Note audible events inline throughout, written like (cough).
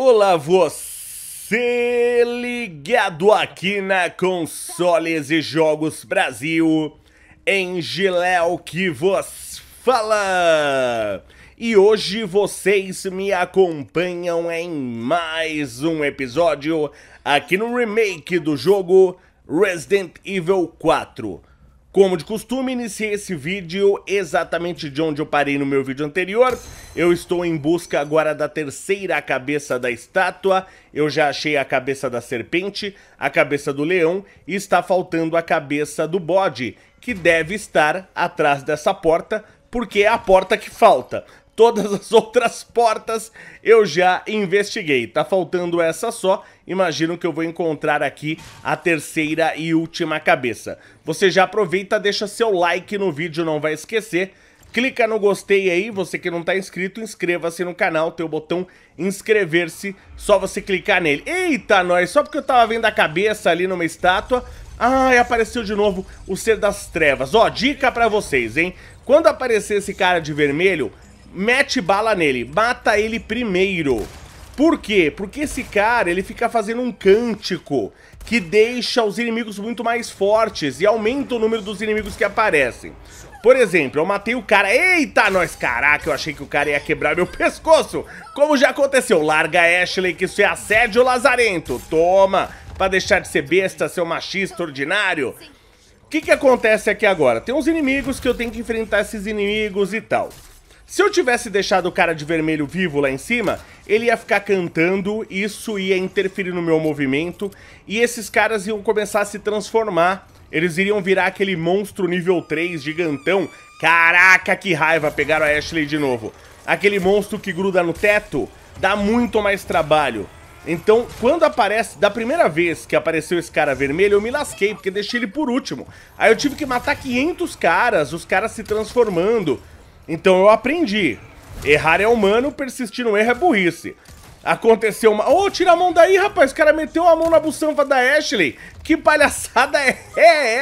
Olá, você ligado aqui na Consoles e Jogos Brasil, em Giléu que vos fala! E hoje vocês me acompanham em mais um episódio aqui no remake do jogo Resident Evil 4. Como de costume, iniciei esse vídeo exatamente de onde eu parei no meu vídeo anterior. Eu estou em busca agora da terceira cabeça da estátua. Eu já achei a cabeça da serpente, a cabeça do leão e está faltando a cabeça do bode, que deve estar atrás dessa porta, porque é a porta que falta. Todas as (laughs) outras portas eu já investiguei. Tá faltando essa só. Imagino que eu vou encontrar aqui a terceira e última cabeça. Você já aproveita, deixa seu like no vídeo, não vai esquecer. Clica no gostei aí, você que não tá inscrito, inscreva-se no canal, tem o botão inscrever-se, só você clicar nele. Eita, nós, só porque eu tava vendo a cabeça ali numa estátua, ai, apareceu de novo o Ser das Trevas. Ó, dica pra vocês, hein? Quando aparecer esse cara de vermelho, mete bala nele, mata ele primeiro. Por quê? Porque esse cara, ele fica fazendo um cântico que deixa os inimigos muito mais fortes e aumenta o número dos inimigos que aparecem. Por exemplo, eu matei o cara. Eita, nós, caraca, eu achei que o cara ia quebrar meu (laughs) pescoço. Como já aconteceu, larga Ashley, que isso é assédio lazarento. Toma, pra deixar de ser besta, seu machista ordinário. O que que acontece aqui agora? Tem uns inimigos que eu tenho que enfrentar esses inimigos e tal. Se eu tivesse deixado o cara de vermelho vivo lá em cima, ele ia ficar cantando, isso ia interferir no meu movimento, e esses caras iam começar a se transformar. Eles iriam virar aquele monstro nível 3, gigantão. Caraca, que raiva, pegaram a Ashley de novo. Aquele monstro que gruda no teto, dá muito mais trabalho. Então, quando aparece, da primeira vez que apareceu esse cara vermelho, eu me lasquei, porque deixei ele por último. Aí eu tive que matar 500 caras, os caras se transformando. Então eu aprendi. Errar é humano, persistir no erro é burrice. Aconteceu uma... Ô, oh, tira a mão daí, rapaz! O cara meteu a mão na buçanfa da Ashley! Que palhaçada (laughs) é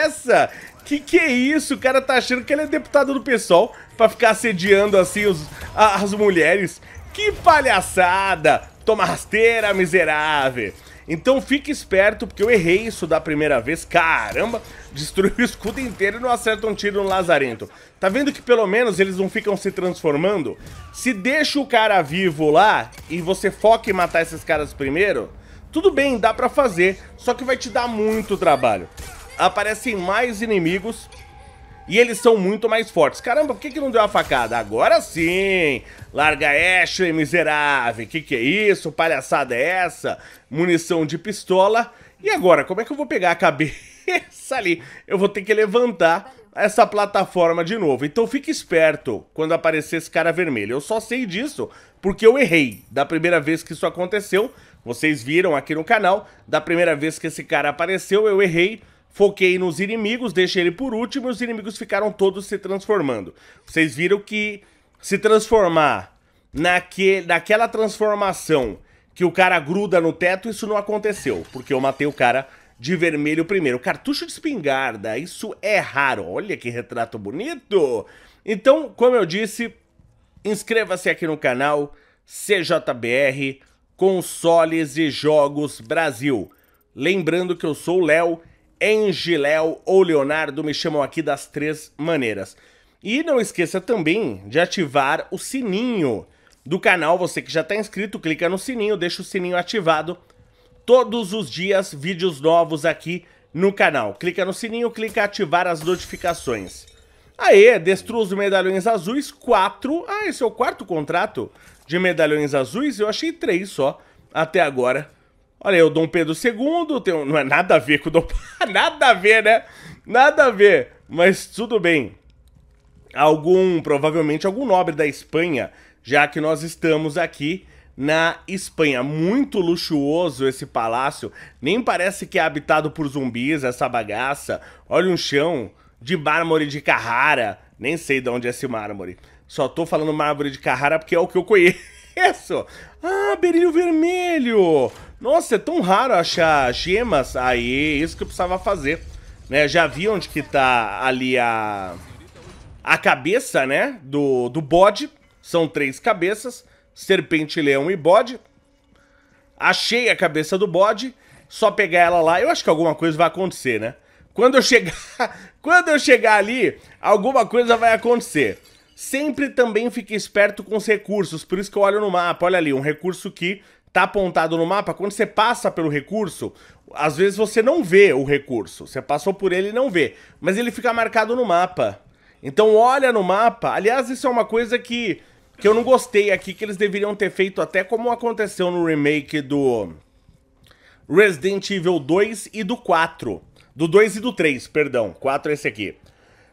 essa? Que que é isso? O cara tá achando que ele é deputado do pessoal pra ficar assediando, assim, os, as mulheres. Que palhaçada! Toma rasteira, miserável! Então fique esperto, porque eu errei isso da primeira vez. Caramba, destruiu o escudo inteiro e não acerta um tiro no lazarento. Tá vendo que pelo menos eles não ficam se transformando? Se deixa o cara vivo lá e você foca em matar esses caras primeiro, tudo bem, dá pra fazer, só que vai te dar muito trabalho. Aparecem mais inimigos e eles são muito mais fortes. Caramba, por que, que não deu a facada? Agora sim! Larga Ashley, miserável! Que que é isso? Palhaçada é essa? Munição de pistola. E agora, como é que eu vou pegar a cabeça ali? Eu vou ter que levantar essa plataforma de novo. Então fique esperto quando aparecer esse cara vermelho. Eu só sei disso porque eu errei da primeira vez que isso aconteceu. Vocês viram aqui no canal, da primeira vez que esse cara apareceu, eu errei Foquei nos inimigos, deixei ele por último e os inimigos ficaram todos se transformando. Vocês viram que se transformar naque, naquela transformação que o cara gruda no teto, isso não aconteceu, porque eu matei o cara de vermelho primeiro. Cartucho de espingarda, isso é raro. Olha que retrato bonito! Então, como eu disse, inscreva-se aqui no canal CJBR Consoles e Jogos Brasil. Lembrando que eu sou o Léo Angeléu ou Leonardo me chamam aqui das três maneiras. E não esqueça também de ativar o sininho do canal. Você que já está inscrito, clica no sininho, deixa o sininho ativado. Todos os dias, vídeos novos aqui no canal. Clica no sininho, clica ativar as notificações. Aê, destrua os medalhões azuis, quatro. Ah, esse é o quarto contrato de medalhões azuis? Eu achei três só até agora. Olha aí, o Dom Pedro II, tem, não é nada a ver com o Dom (laughs) Nada a ver, né? Nada a ver, mas tudo bem. Algum, provavelmente algum nobre da Espanha, já que nós estamos aqui na Espanha. Muito luxuoso esse palácio, nem parece que é habitado por zumbis essa bagaça. Olha um chão de mármore de Carrara, nem sei de onde é esse mármore. Só tô falando mármore de Carrara porque é o que eu conheço. Ah, berilho vermelho! Nossa, é tão raro achar gemas. Aí, isso que eu precisava fazer. Né? Já vi onde que tá ali a... A cabeça, né? Do, do bode. São três cabeças. Serpente, leão e bode. Achei a cabeça do bode. Só pegar ela lá. Eu acho que alguma coisa vai acontecer, né? Quando eu chegar... (laughs) quando eu chegar ali, alguma coisa vai acontecer. Sempre também fique esperto com os recursos. Por isso que eu olho no mapa. Olha ali, um recurso que tá apontado no mapa, quando você passa pelo recurso, às vezes você não vê o recurso. Você passou por ele e não vê. Mas ele fica marcado no mapa. Então olha no mapa. Aliás, isso é uma coisa que, que eu não gostei aqui, que eles deveriam ter feito até como aconteceu no remake do Resident Evil 2 e do 4. Do 2 e do 3, perdão. 4 é esse aqui.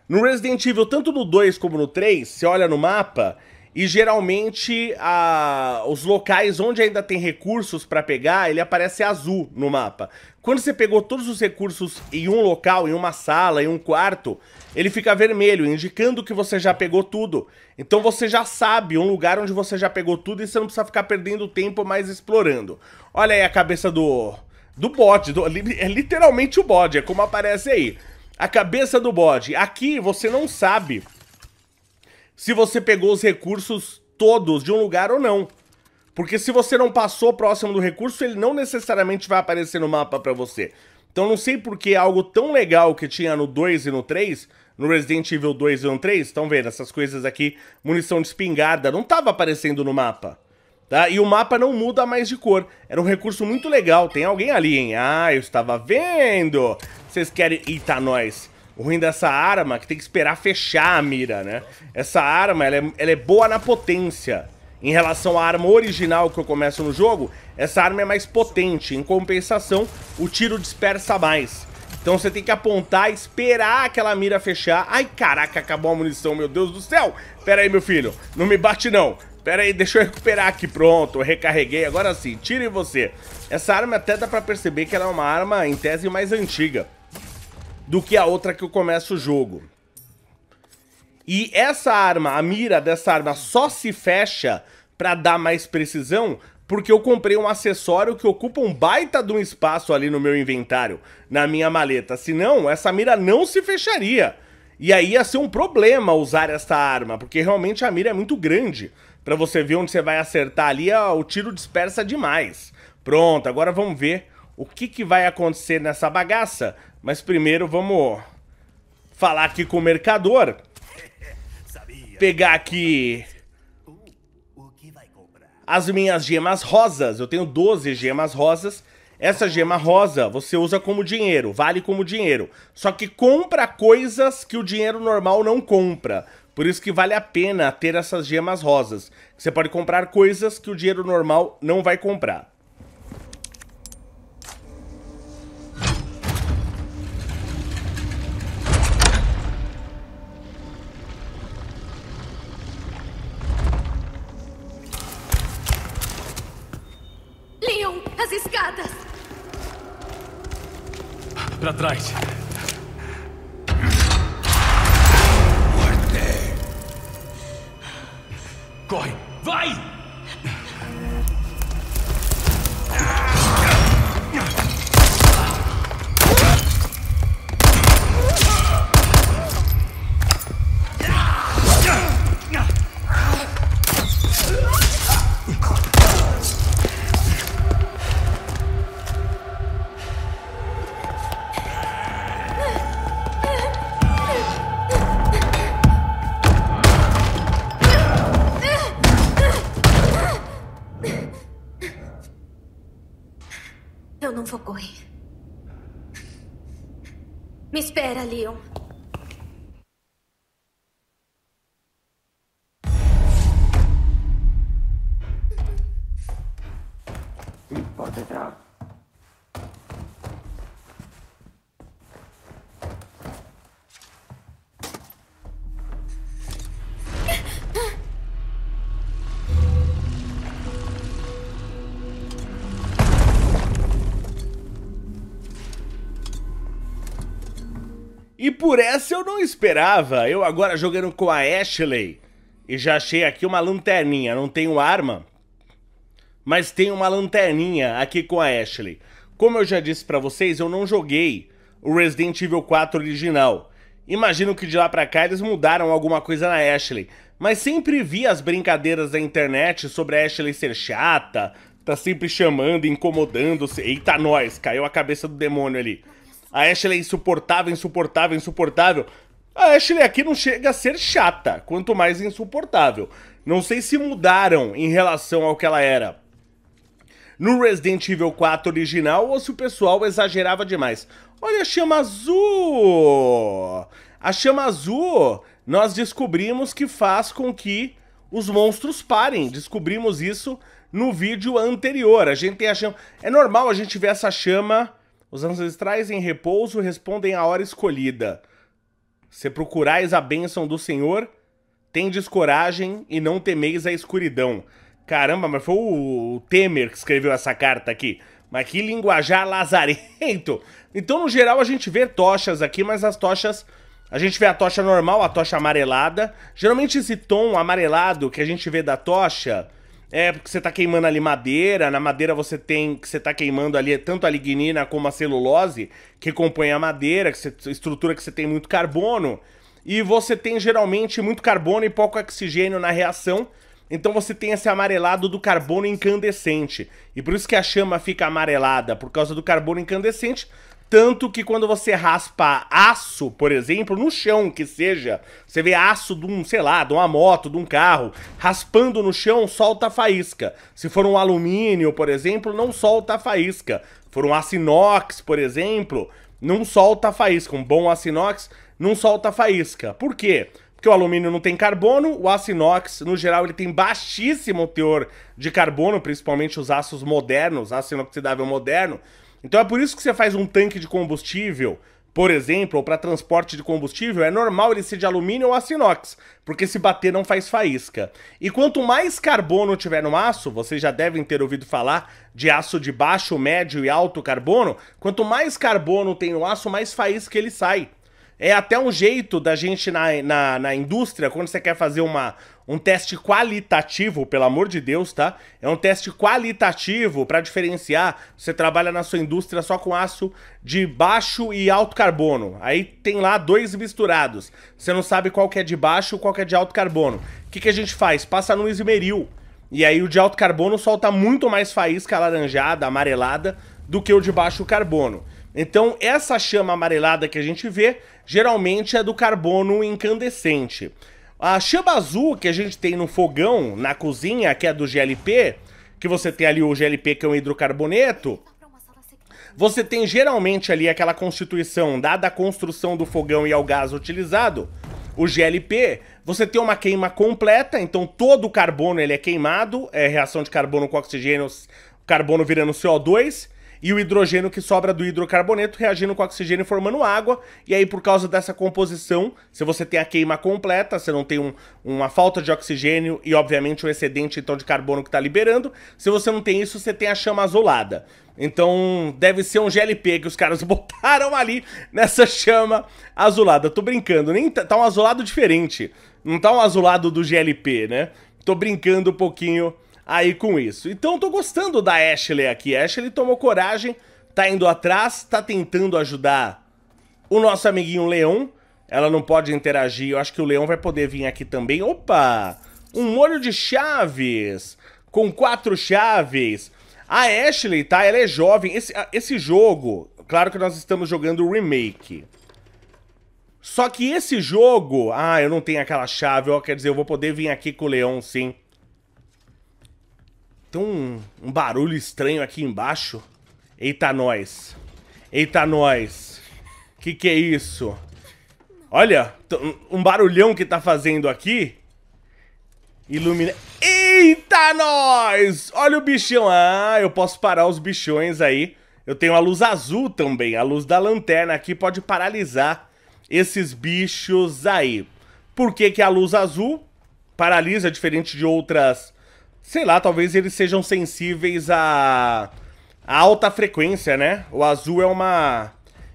No Resident Evil, tanto no 2 como no 3, você olha no mapa e geralmente a, os locais onde ainda tem recursos para pegar, ele aparece azul no mapa. Quando você pegou todos os recursos em um local, em uma sala, em um quarto, ele fica vermelho, indicando que você já pegou tudo. Então você já sabe um lugar onde você já pegou tudo e você não precisa ficar perdendo tempo mais explorando. Olha aí a cabeça do do bode, do, é literalmente o bode, é como aparece aí. A cabeça do bode. Aqui você não sabe se você pegou os recursos todos de um lugar ou não. Porque se você não passou próximo do recurso, ele não necessariamente vai aparecer no mapa para você. Então não sei por que algo tão legal que tinha no 2 e no 3, no Resident Evil 2 e no 3, estão vendo essas coisas aqui, munição de espingarda, não estava aparecendo no mapa. Tá? E o mapa não muda mais de cor. Era um recurso muito legal. Tem alguém ali, hein? Ah, eu estava vendo! Vocês querem... Eita, nós! O ruim dessa arma é que tem que esperar fechar a mira, né? Essa arma, ela é, ela é boa na potência. Em relação à arma original que eu começo no jogo, essa arma é mais potente. Em compensação, o tiro dispersa mais. Então você tem que apontar, esperar aquela mira fechar. Ai, caraca, acabou a munição, meu Deus do céu! Pera aí, meu filho, não me bate não. Pera aí, deixa eu recuperar aqui. Pronto, recarreguei. Agora sim, tire você. Essa arma até dá pra perceber que ela é uma arma, em tese, mais antiga do que a outra que eu começo o jogo. E essa arma, a mira dessa arma só se fecha para dar mais precisão porque eu comprei um acessório que ocupa um baita de um espaço ali no meu inventário, na minha maleta. Senão, essa mira não se fecharia. E aí ia ser um problema usar essa arma, porque realmente a mira é muito grande. Para você ver onde você vai acertar ali, o tiro dispersa demais. Pronto, agora vamos ver o que, que vai acontecer nessa bagaça. Mas primeiro vamos falar aqui com o mercador. Pegar aqui as minhas gemas rosas. Eu tenho 12 gemas rosas. Essa gema rosa você usa como dinheiro, vale como dinheiro. Só que compra coisas que o dinheiro normal não compra. Por isso que vale a pena ter essas gemas rosas. Você pode comprar coisas que o dinheiro normal não vai comprar. vou correr. Me espera, Leon. por essa eu não esperava. Eu agora jogando com a Ashley e já achei aqui uma lanterninha. Não tenho arma, mas tem uma lanterninha aqui com a Ashley. Como eu já disse para vocês, eu não joguei o Resident Evil 4 original. Imagino que de lá pra cá eles mudaram alguma coisa na Ashley. Mas sempre vi as brincadeiras da internet sobre a Ashley ser chata, tá sempre chamando, incomodando. -se. Eita, nós, caiu a cabeça do demônio ali. A Ashley é insuportável, insuportável, insuportável. A Ashley aqui não chega a ser chata, quanto mais insuportável. Não sei se mudaram em relação ao que ela era no Resident Evil 4 original ou se o pessoal exagerava demais. Olha a chama azul! A chama azul nós descobrimos que faz com que os monstros parem. Descobrimos isso no vídeo anterior. A gente tem a chama. É normal a gente ver essa chama os ancestrais em repouso respondem à hora escolhida. Se procurais a bênção do Senhor, tendes coragem e não temeis a escuridão. Caramba, mas foi o Temer que escreveu essa carta aqui. Mas que linguajar lazarento! (laughs) Então, no geral, a gente vê tochas aqui, mas as tochas. A gente vê a tocha normal, a tocha amarelada. Geralmente, esse tom amarelado que a gente vê da tocha é, porque você está queimando ali madeira, na madeira você tem que você está queimando ali tanto a lignina como a celulose, que compõem a madeira, que você, estrutura que você tem muito carbono, e você tem geralmente muito carbono e pouco oxigênio na reação, então você tem esse amarelado do carbono incandescente. E por isso que a chama fica amarelada, por causa do carbono incandescente, tanto que quando você raspa aço, por exemplo, no chão que seja, você vê aço de um, sei lá, de uma moto, de um carro, raspando no chão, solta faísca. Se for um alumínio, por exemplo, não solta faísca. Se for um aço inox, por exemplo, não solta faísca. Um bom aço inox não solta faísca. Por quê? Porque o alumínio não tem carbono, o aço inox, no geral, ele tem baixíssimo teor de carbono, principalmente os aços modernos, aço inoxidável moderno, então é por isso que você faz um tanque de combustível, por exemplo, ou para transporte de combustível, é normal ele ser de alumínio ou aço inox, porque se bater não faz faísca. E quanto mais carbono tiver no aço, vocês já devem ter ouvido falar de aço de baixo, médio e alto carbono, quanto mais carbono tem no aço, mais faísca ele sai. É até um jeito da gente na, na, na indústria, quando você quer fazer uma, um teste qualitativo, pelo amor de Deus, tá? É um teste qualitativo para diferenciar. Você trabalha na sua indústria só com aço de baixo e alto carbono. Aí tem lá dois misturados. Você não sabe qual que é de baixo, qual que é de alto carbono. O que, que a gente faz? Passa no esmeril. E aí o de alto carbono solta muito mais faísca alaranjada, amarelada, do que o de baixo carbono. Então, essa chama amarelada que a gente vê, geralmente é do carbono incandescente. A chama azul que a gente tem no fogão, na cozinha, que é do GLP, que você tem ali o GLP que é um hidrocarboneto, você tem geralmente ali aquela constituição dada a construção do fogão e ao gás utilizado, o GLP, você tem uma queima completa, então todo o carbono ele é queimado, é reação de carbono com oxigênio, carbono virando CO2, e o hidrogênio que sobra do hidrocarboneto reagindo com o oxigênio formando água. E aí, por causa dessa composição, se você tem a queima completa, você não tem um, uma falta de oxigênio e, obviamente, o um excedente então, de carbono que está liberando. Se você não tem isso, você tem a chama azulada. Então, deve ser um GLP que os caras (laughs) botaram ali nessa chama azulada. Tô brincando, nem tá, tá um azulado diferente. Não tá um azulado do GLP, né? Tô brincando um pouquinho aí com isso. Então tô gostando da Ashley aqui. A Ashley tomou coragem, tá indo atrás, tá tentando ajudar o nosso amiguinho Leon. Ela não pode interagir, eu acho que o Leon vai poder vir aqui também. Opa! Um molho de chaves, com quatro chaves. A Ashley, tá? Ela é jovem. Esse, esse jogo, claro que nós estamos jogando o remake. Só que esse jogo... Ah, eu não tenho aquela chave, ó, quer dizer, eu vou poder vir aqui com o Leon, sim. Tem um, um barulho estranho aqui embaixo. Eita nós. Eita nós. Que que é isso? Olha, um barulhão que tá fazendo aqui. Ilumina... Eita nós! Olha o bichão. Ah, eu posso parar os bichões aí. Eu tenho a luz azul também. A luz da lanterna aqui pode paralisar esses bichos aí. Por que, que a luz azul paralisa, diferente de outras Sei lá, talvez eles sejam sensíveis a, a alta frequência, né? O azul é uma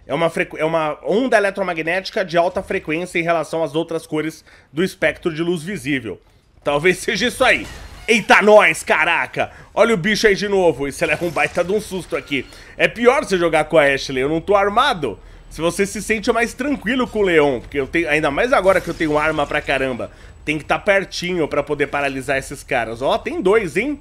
é uma, é uma onda eletromagnética de alta frequência em relação às outras cores do espectro de luz visível. Talvez (laughs) seja isso aí. Eita, nós, caraca! Olha o bicho aí de novo. Isso leva um baita de um susto aqui. É pior você jogar com a Ashley, eu não tô armado. Se você se sente mais tranquilo com o Leon, porque eu tenho. Ainda mais agora que eu tenho arma pra caramba. Tem que estar tá pertinho para poder paralisar esses caras. Ó, tem dois, hein?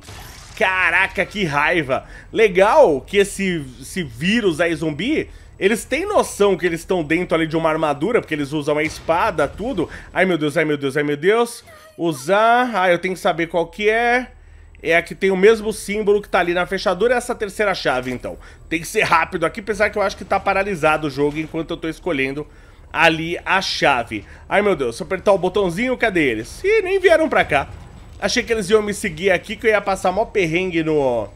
Caraca, que raiva! Legal que esse, esse vírus aí zumbi eles têm noção que eles estão dentro ali de uma armadura, porque eles usam a espada, tudo. Ai, meu Deus, ai, meu Deus, ai, meu Deus. Usar... Ah, eu tenho que saber qual que é. É a que tem o mesmo símbolo que tá ali na fechadura, essa terceira chave, então. Tem que ser rápido aqui, apesar que eu acho que tá paralisado o jogo enquanto eu tô escolhendo ali a chave. Ai meu Deus, se eu apertar o botãozinho, cadê eles? Ih, nem vieram pra cá. Achei que eles iam me seguir aqui, que eu ia passar mó perrengue no,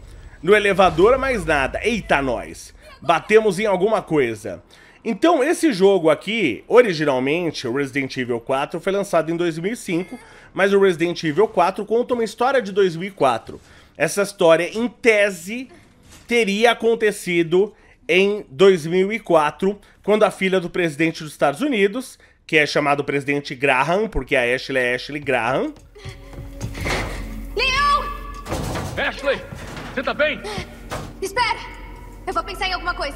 no elevador, mas nada. Eita, nós! Batemos em alguma coisa. Então, esse jogo aqui, originalmente, o Resident Evil 4, foi lançado em 2005, mas o Resident Evil 4 conta uma história de 2004. Essa história, em tese, teria acontecido em 2004, quando a filha do presidente dos Estados Unidos, que é chamado presidente Graham, porque a Ashley é Ashley Graham. Leon! Ashley, você tá bem? Espera! Eu vou pensar em alguma coisa.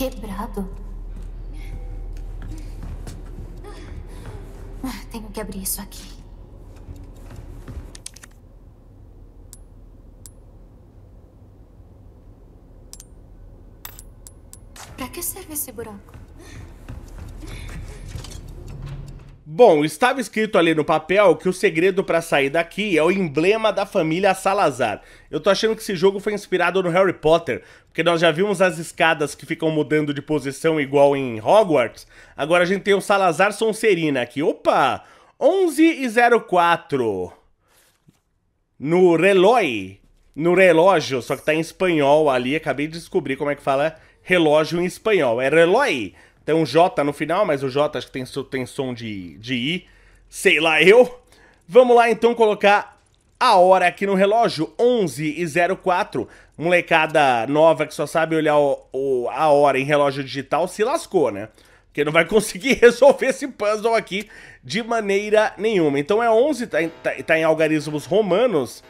Quebrado. Tenho que abrir isso aqui. Pra que serve esse buraco? Bom, estava escrito ali no papel que o segredo para sair daqui é o emblema da família Salazar. Eu tô achando que esse jogo foi inspirado no Harry Potter, porque nós já vimos as escadas que ficam mudando de posição igual em Hogwarts. Agora a gente tem o Salazar Sonserina aqui. Opa! 11 e 04 no relói, no relógio, só que tá em espanhol ali, acabei de descobrir como é que fala relógio em espanhol. É relói. Tem um J no final, mas o J acho que tem, tem som de, de I. Sei lá eu. Vamos lá então colocar a hora aqui no relógio, 11 e 04. Molecada nova que só sabe olhar o, o, a hora em relógio digital se lascou, né? Porque não vai (laughs) conseguir resolver esse puzzle aqui de maneira nenhuma. Então é 11, tá tá, tá em algarismos romanos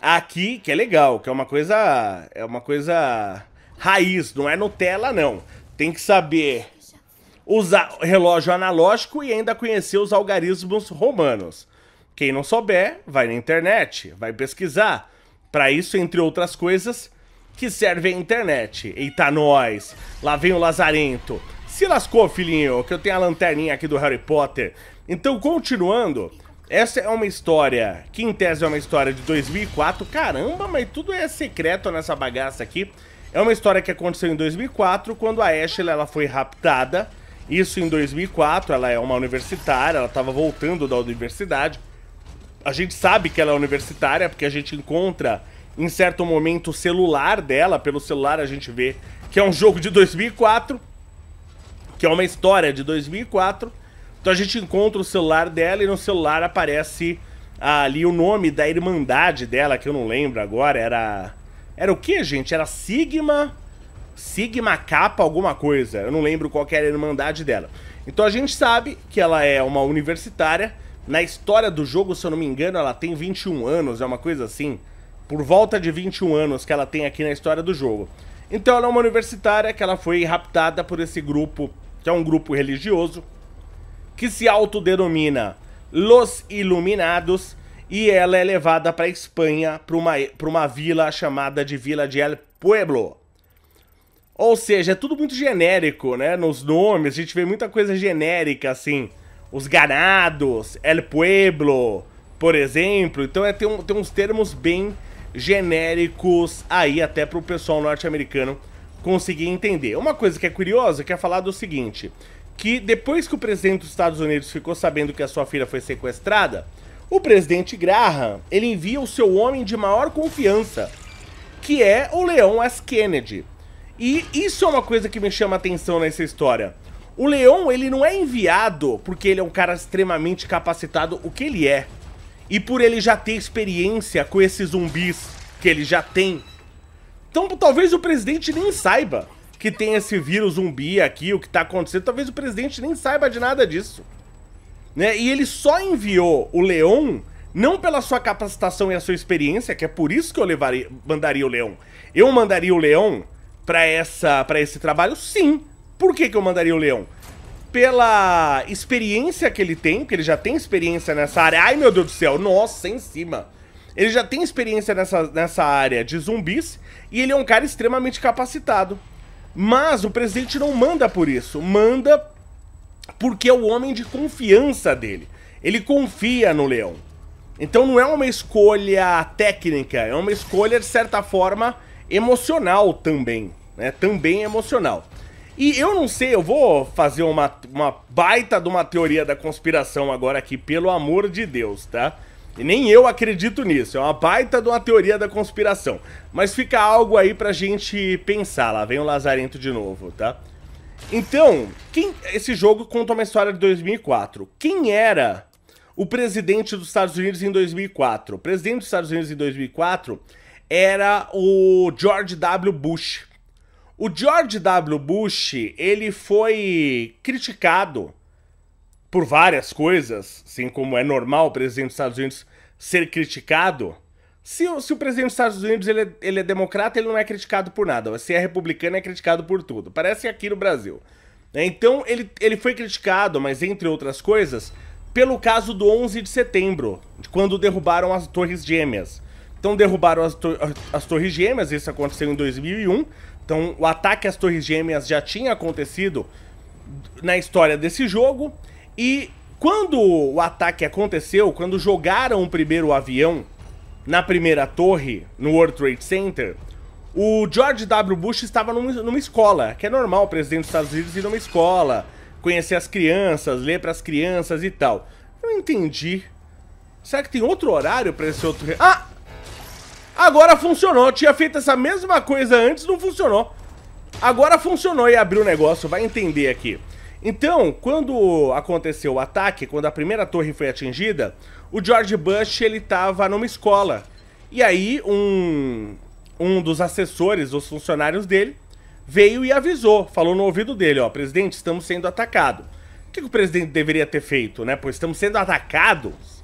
aqui, que é legal, que é uma coisa... É uma coisa raiz, não é Nutella, não. Tem que saber usar relógio analógico e ainda conhecer os algarismos romanos. Quem não souber, vai na internet, vai pesquisar. Para isso, entre outras coisas, que serve a internet. Eita, nós! Lá vem o Lazarento. Se lascou, filhinho, que eu tenho a lanterninha aqui do Harry Potter. Então, continuando, essa é uma história que, em tese, é uma história de 2004. Caramba, mas tudo é secreto nessa bagaça aqui. É uma história que aconteceu em 2004, quando a Ashley ela foi raptada isso em 2004, ela é uma universitária, ela estava voltando da universidade. A gente sabe que ela é universitária porque a gente encontra em certo momento o celular dela, pelo celular a gente vê que é um jogo de 2004, que é uma história de 2004. Então a gente encontra o celular dela e no celular aparece ah, ali o nome da irmandade dela, que eu não lembro agora, era era o que, gente? Era Sigma Sigma Kappa alguma coisa, eu não lembro qual era a irmandade dela. Então a gente sabe que ela é uma universitária, na história do jogo, se eu não me engano, ela tem 21 anos, é uma coisa assim, por volta de 21 anos que ela tem aqui na história do jogo. Então ela é uma universitária que ela foi raptada por esse grupo, que é um grupo religioso, que se autodenomina Los Iluminados, e ela é levada para Espanha, para uma, uma vila chamada de Vila de El Pueblo. Ou seja, é tudo muito genérico, né? Nos nomes, a gente vê muita coisa genérica, assim. Os ganados, El Pueblo, por exemplo. Então é, tem, um, tem uns termos bem genéricos aí, até pro pessoal norte-americano conseguir entender. Uma coisa que é curiosa, que é falar do seguinte. Que depois que o presidente dos Estados Unidos ficou sabendo que a sua filha foi sequestrada, o presidente Graham, ele envia o seu homem de maior confiança, que é o Leon S. Kennedy e isso é uma coisa que me chama a atenção nessa história. O Leon, ele não é enviado porque ele é um cara extremamente capacitado, o que ele é. E por ele já ter experiência com esses zumbis que ele já tem. Então talvez o presidente nem saiba que tem esse vírus zumbi aqui, o que tá acontecendo. Talvez o presidente nem saiba de nada disso. Né? E ele só enviou o Leon não pela sua capacitação e a sua experiência, que é por isso que eu levaria, mandaria o Leon. Eu mandaria o Leon para essa para esse trabalho? Sim. Por que, que eu mandaria o Leão? Pela experiência que ele tem, porque ele já tem experiência nessa área. Ai, meu Deus do céu, nossa, em cima. Ele já tem experiência nessa, nessa área de zumbis e ele é um cara extremamente capacitado. Mas o presidente não manda por isso, manda porque é o homem de confiança dele. Ele confia no leão. Então não é uma escolha técnica, é uma escolha de certa forma emocional também né? Também emocional. E eu não sei, eu vou fazer uma, uma baita de uma teoria da conspiração agora aqui, pelo amor de Deus, tá? E nem eu acredito nisso, é uma baita de uma teoria da conspiração. Mas fica algo aí pra gente pensar, lá vem o Lazarento de novo, tá? Então, quem esse jogo conta uma história de 2004. Quem era o presidente dos Estados Unidos em 2004? O presidente dos Estados Unidos em 2004 era o George W. Bush, o George W. Bush, ele foi criticado por várias coisas, assim como é normal o presidente dos Estados Unidos ser criticado. Se, se o presidente dos Estados Unidos ele é, ele é democrata, ele não é criticado por nada. Se é republicano, é criticado por tudo. Parece aqui no Brasil. Então, ele, ele foi criticado, mas entre outras coisas, pelo caso do 11 de setembro, quando derrubaram as Torres Gêmeas. Então derrubaram as, to as Torres Gêmeas, isso aconteceu em 2001, então, o ataque às Torres Gêmeas já tinha acontecido na história desse jogo. E quando o ataque aconteceu, quando jogaram o primeiro avião na primeira torre, no World Trade Center, o George W. Bush estava numa, escola, que é normal o presidente dos Estados Unidos ir numa escola, conhecer as crianças, ler para as crianças e tal. Não entendi. Será que tem outro horário para esse outro. Ah! Agora funcionou. Tinha feito essa mesma coisa antes, não funcionou. Agora funcionou e abriu o negócio, vai entender aqui. Então, quando aconteceu o ataque, quando a primeira torre foi atingida, o George Bush, ele tava numa escola. E aí, um, um dos assessores, os funcionários dele, veio e avisou, falou no ouvido dele, ó, presidente, estamos sendo atacados. O que, que o presidente deveria ter feito, né? Pois estamos sendo atacados?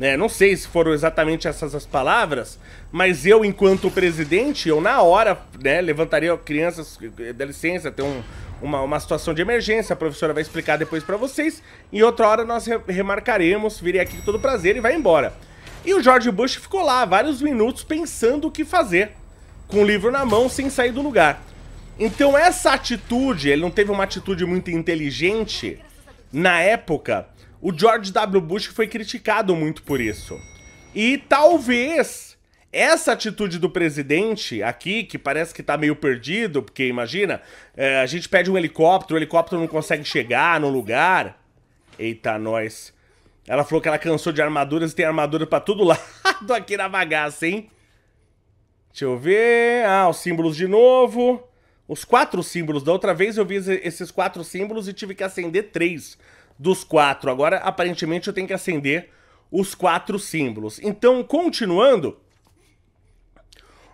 Né? Não sei se foram exatamente essas as palavras, mas eu, enquanto presidente, eu na hora né, levantaria crianças, dá licença, tem um, uma, uma situação de emergência, a professora vai explicar depois para vocês, e outra hora nós remarcaremos, virei aqui com todo prazer e vai embora. E o George Bush ficou lá vários minutos pensando o que fazer, com o livro na mão, sem sair do lugar. Então essa atitude, ele não teve uma atitude muito inteligente na época, o George W. Bush foi criticado muito por isso. E talvez essa atitude do presidente aqui, que parece que tá meio perdido, porque imagina, é, a gente pede um helicóptero, o helicóptero não consegue chegar no lugar. Eita, nós. Ela falou que ela cansou de armaduras e tem armadura para todo (laughs) lado aqui na bagaça, hein? Deixa eu ver. Ah, os símbolos de novo. Os quatro símbolos. Da outra vez eu vi esses quatro símbolos e tive que acender três dos quatro. Agora, aparentemente, eu tenho que acender os quatro símbolos. Então, continuando,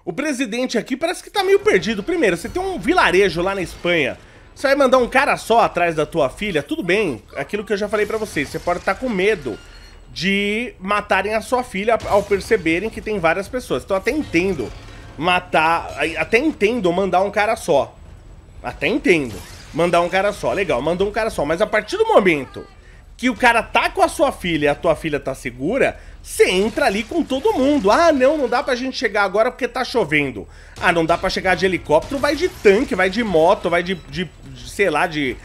o presidente aqui parece que tá meio perdido. Primeiro, você tem um vilarejo lá na Espanha. Você vai mandar um cara só atrás da tua filha? Tudo bem, aquilo que eu já falei pra vocês. Você pode estar tá com medo de matarem a sua filha ao perceberem que tem várias pessoas. Então até entendo matar... Até entendo mandar um cara só. Até entendo. Mandar um cara só, legal, mandou um cara só. Mas a partir do momento que o cara tá com a sua filha e a tua filha tá segura, você entra ali com todo mundo. Ah, não, não dá pra gente chegar agora porque tá chovendo. Ah, não dá pra chegar de helicóptero, vai de tanque, vai de moto, vai de, de, de sei lá, de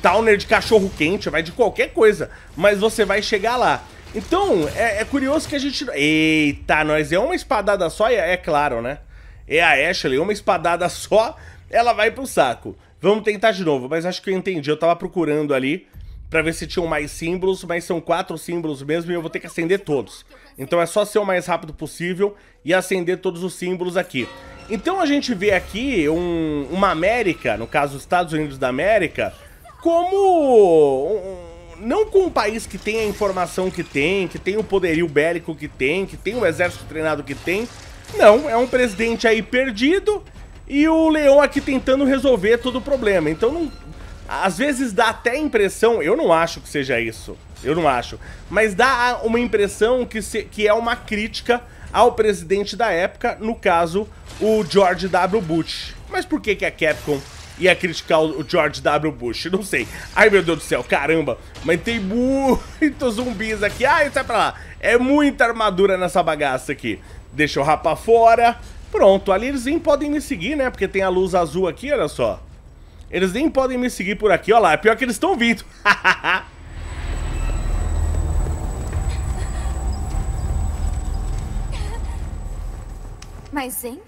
towner de cachorro quente, vai de qualquer coisa. Mas você vai chegar lá. Então, é, é curioso que a gente... Eita, nós é uma espadada só, é, é claro, né? É a Ashley, uma espadada (laughs) só, ela vai pro saco. Vamos tentar de novo, mas acho que eu entendi. Eu tava procurando ali para ver se tinham mais símbolos, mas são quatro símbolos mesmo e eu vou ter que acender todos. Então é só ser o mais rápido possível e acender todos os símbolos aqui. Então a gente vê aqui um, uma América, no caso os Estados Unidos da América, como... Um, não com um país que tem a informação que tem, que tem o poderio bélico que tem, que tem o exército treinado que tem. Não, é um presidente aí perdido e o leão aqui tentando resolver todo o problema. Então, não, às vezes dá até a impressão, eu não acho que seja isso, eu não acho, mas dá uma impressão que, se, que é uma crítica ao presidente da época, no caso, o George W. Bush. Mas por que, que a Capcom ia criticar o George W. Bush? Não sei. Ai, meu Deus do céu, caramba. Mas tem muitos zumbis aqui. Ai, sai pra lá. É muita armadura nessa bagaça aqui. Deixa eu rapar fora. Pronto, ali eles nem podem me seguir, né? Porque tem a luz azul aqui, olha só. Eles nem podem me seguir por aqui, olha lá. É pior que eles estão vindo. (laughs) Mas, hein?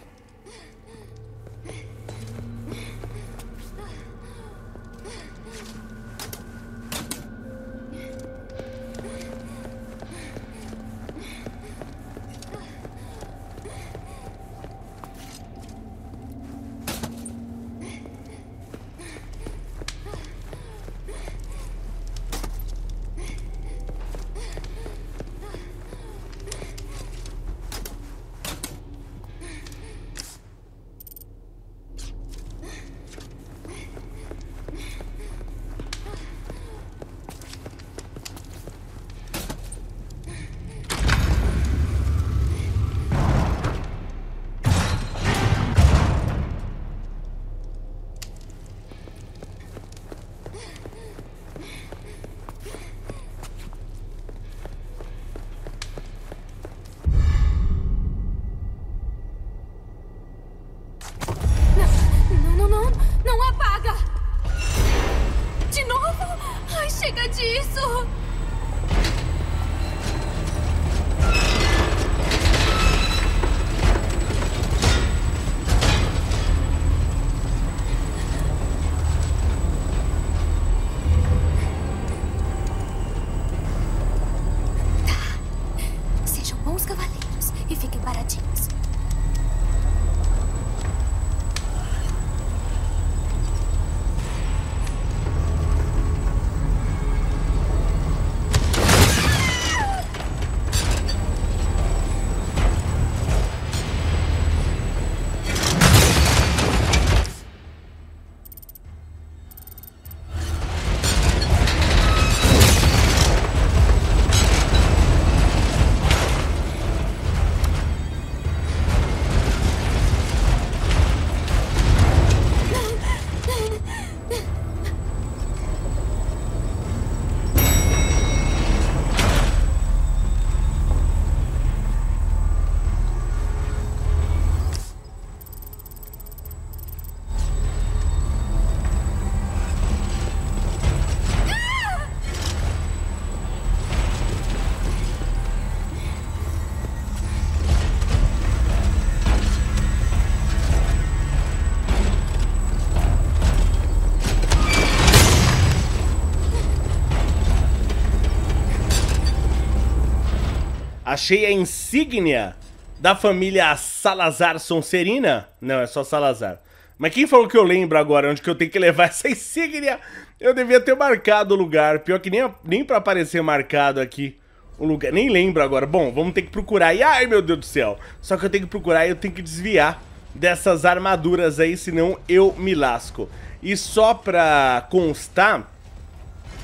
Achei a insígnia da família Salazar Sonserina. Não, é só Salazar. Mas quem falou que eu lembro agora onde que eu tenho que levar (laughs) essa insígnia? Eu devia ter marcado o lugar. Pior que nem, nem pra aparecer marcado aqui o lugar. Nem lembro agora. Bom, vamos ter que procurar. E ai, meu Deus do céu. Só que eu tenho que procurar e eu tenho que desviar dessas armaduras aí, senão eu me lasco. E só pra constar,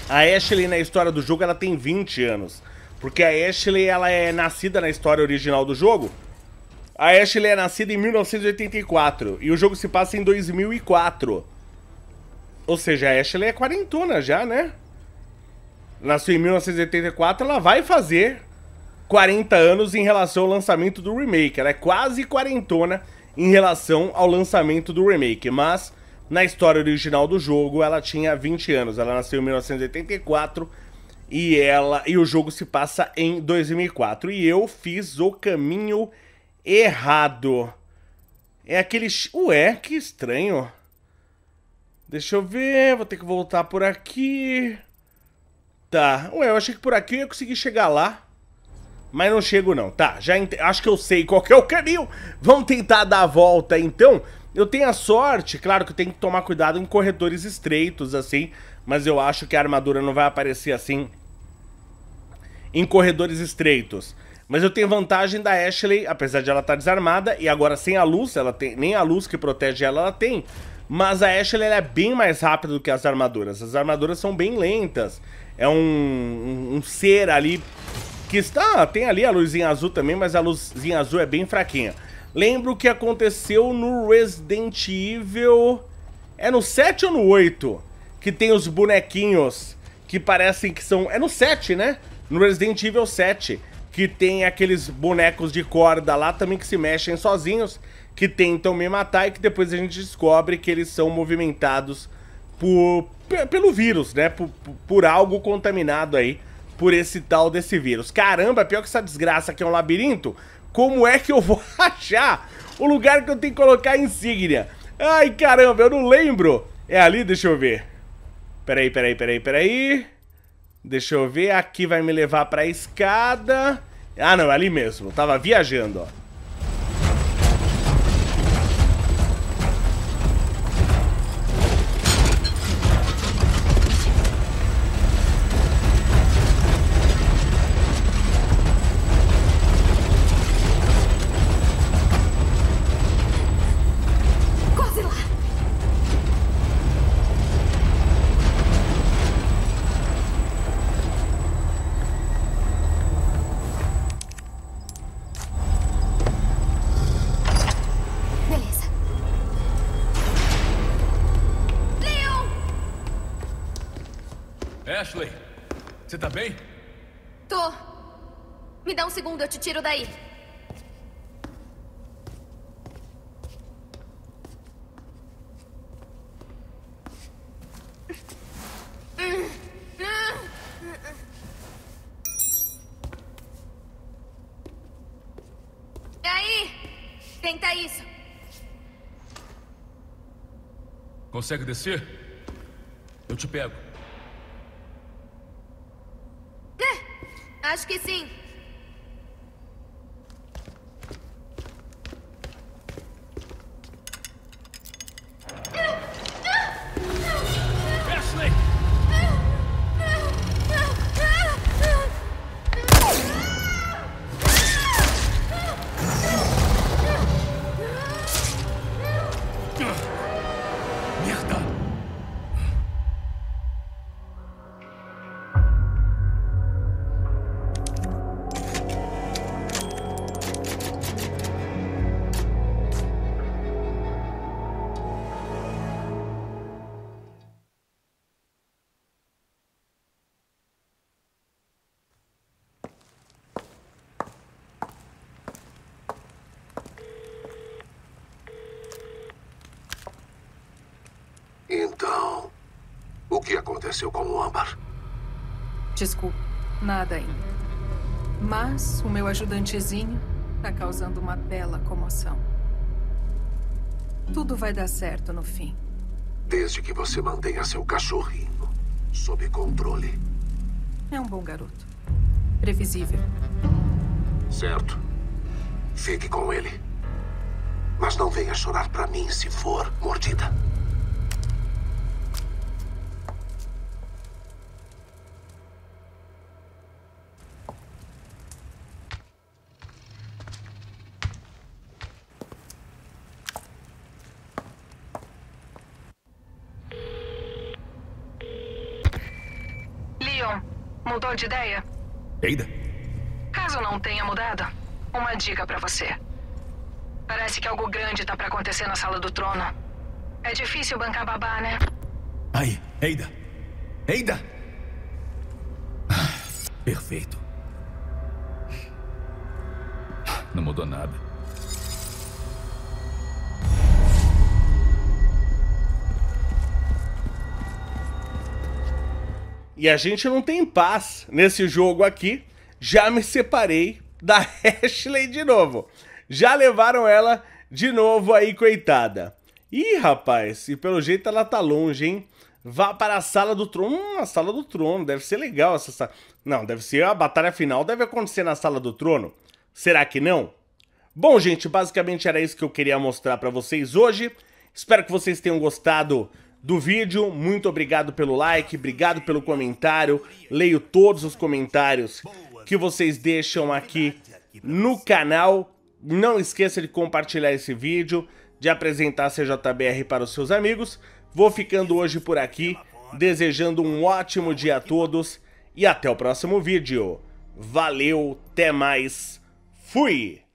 a Ashley na história do jogo ela tem 20 anos. Porque a Ashley, ela é nascida na história original do jogo. A Ashley é nascida em 1984 e o jogo se passa em 2004. Ou seja, a Ashley é quarentona já, né? Nasceu em 1984, ela vai fazer 40 anos em relação ao lançamento do remake. Ela é quase quarentona em relação ao lançamento do remake, mas na história original do jogo ela tinha 20 anos. Ela nasceu em 1984 e ela e o jogo se passa em 2004 e eu fiz o caminho errado. É aquele ué, que estranho. Deixa eu ver, vou ter que voltar por aqui. Tá. Ué, eu achei que por aqui eu ia conseguir chegar lá. Mas não chego não. Tá, já ent... acho que eu sei qual é o caminho. Vamos tentar dar a volta então. Eu tenho a sorte, claro que eu tenho que tomar cuidado em corredores estreitos assim, mas eu acho que a armadura não vai aparecer assim em corredores estreitos. Mas eu tenho vantagem da Ashley, apesar de ela estar tá desarmada, e agora sem a luz, ela tem, nem a luz que protege ela, ela tem. Mas a Ashley é bem mais rápida do que as armaduras. As armaduras são bem lentas. É um, um, um ser ali que está... Ah, tem ali a luzinha azul também, mas a luzinha azul é bem fraquinha. Lembro o que aconteceu no Resident Evil... É no 7 ou no 8? Que tem os bonequinhos que parecem que são... É no 7, né? No Resident Evil 7, que tem aqueles bonecos de corda lá também que se mexem sozinhos, que tentam me matar e que depois a gente descobre que eles são movimentados por, pelo vírus, né? Por, por algo contaminado aí por esse tal desse vírus. Caramba, pior que essa desgraça aqui é um labirinto, como é que eu (laughs) vou achar o lugar que eu tenho que colocar a insígnia? Ai, caramba, eu não lembro. É ali? Deixa eu ver. Peraí, peraí, peraí, peraí. Deixa eu ver, aqui vai me levar pra escada. Ah, não, é ali mesmo. tava viajando, ó. Tenta isso. Consegue descer? Eu te pego. É, acho que sim. aconteceu com o Âmbar? Desculpe, nada ainda. Mas o meu ajudantezinho está causando uma bela comoção. Tudo vai dar certo no fim. Desde que você mantenha seu cachorrinho sob controle. É um bom garoto. Previsível. Certo. Fique com ele. Mas não venha chorar para mim se for mordida. Mudou de ideia? Eida? Caso não tenha mudado, uma dica para você. Parece que algo grande tá para acontecer na sala do trono. É difícil bancar babá, né? Aí, Eida! Eida! Ah, perfeito. Não mudou nada. E a gente não tem paz nesse jogo aqui. Já me separei da (laughs) Ashley de novo. Já levaram ela de novo aí, coitada. Ih, rapaz, e pelo jeito ela tá longe, hein? Vá para a sala do trono. Hum, a sala do trono, deve ser legal essa sala. Não, deve ser a batalha final, deve acontecer na sala do trono. Será que não? Bom, gente, basicamente era isso que eu queria mostrar para vocês hoje. Espero que vocês tenham gostado do vídeo. Muito obrigado pelo like, obrigado pelo comentário. Leio todos os comentários que vocês deixam aqui no canal. Não esqueça de compartilhar esse vídeo, de apresentar a CJBR para os seus amigos. Vou ficando hoje por aqui, desejando um ótimo dia a todos e até o próximo vídeo. Valeu, até mais, fui!